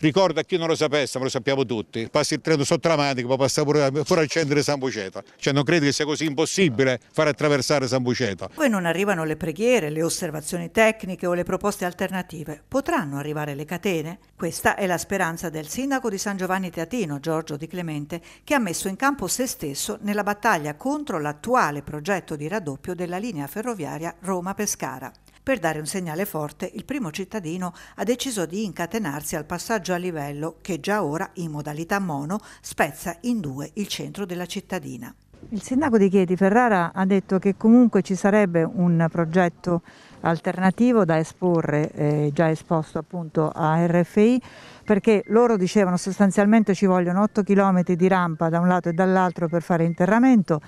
Ricordo a chi non lo sapesse, ma lo sappiamo tutti, passa il treno sotto la manica, può passare pure, pure al centro di San Buceto. Cioè non credi che sia così impossibile far attraversare San Buceto. Poi non arrivano le preghiere, le osservazioni tecniche o le proposte alternative. Potranno arrivare le catene? Questa è la speranza del sindaco di San Giovanni Teatino, Giorgio Di Clemente, che ha messo in campo se stesso nella battaglia contro l'attuale progetto di raddoppio della linea ferroviaria Roma-Pescara. Per dare un segnale forte, il primo cittadino ha deciso di incatenarsi al passaggio a livello che già ora, in modalità mono, spezza in due il centro della cittadina. Il sindaco di Chieti Ferrara ha detto che comunque ci sarebbe un progetto alternativo da esporre, eh, già esposto appunto a RFI, perché loro dicevano sostanzialmente ci vogliono 8 km di rampa da un lato e dall'altro per fare interramento,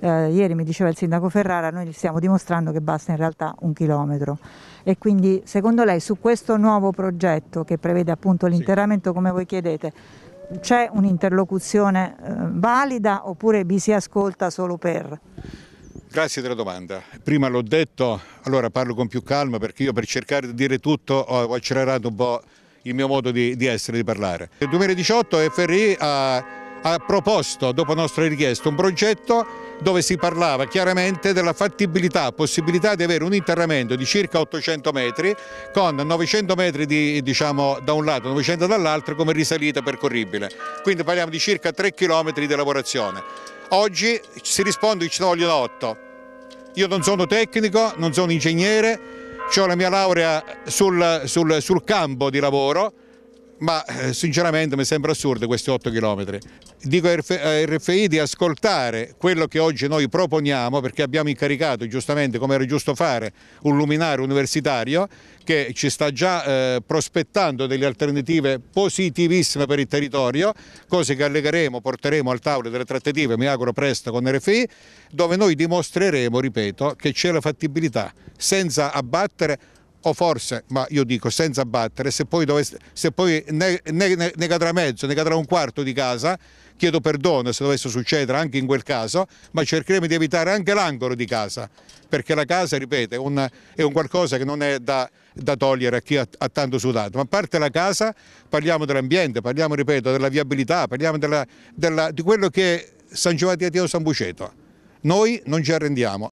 eh, ieri mi diceva il sindaco Ferrara, noi stiamo dimostrando che basta in realtà un chilometro. E quindi secondo lei su questo nuovo progetto che prevede appunto l'interramento come voi chiedete, c'è un'interlocuzione eh, valida oppure vi si ascolta solo per? Grazie della domanda. Prima l'ho detto, allora parlo con più calma perché io per cercare di dire tutto ho accelerato un po' il mio modo di, di essere, di parlare. Nel 2018 FRI ha, ha proposto, dopo nostra richiesta, un progetto dove si parlava chiaramente della fattibilità, possibilità di avere un interramento di circa 800 metri con 900 metri di, diciamo, da un lato, 900 dall'altro come risalita percorribile. Quindi parliamo di circa 3 km di lavorazione. Oggi si risponde che ce ne vogliono 8. Io non sono tecnico, non sono ingegnere, ho la mia laurea sul, sul, sul campo di lavoro, ma eh, sinceramente mi sembra assurdo questi 8 km. Dico a RFI di ascoltare quello che oggi noi proponiamo perché abbiamo incaricato giustamente, come era giusto fare, un luminare universitario che ci sta già eh, prospettando delle alternative positivissime per il territorio, cose che allegheremo, porteremo al tavolo delle trattative, mi auguro presto, con RFI, dove noi dimostreremo, ripeto, che c'è la fattibilità senza abbattere o forse, ma io dico senza battere, se poi, dovesse, se poi ne, ne, ne, cadrà mezzo, ne cadrà un quarto di casa, chiedo perdono se dovesse succedere anche in quel caso, ma cercheremo di evitare anche l'angolo di casa, perché la casa, ripeto, è un, è un qualcosa che non è da, da togliere a chi ha, ha, tanto sudato, ma a parte la casa parliamo dell'ambiente, parliamo, ripeto, della viabilità, parliamo della, della, di quello che è San Giovanni a Dio San Buceto. Noi non ci arrendiamo.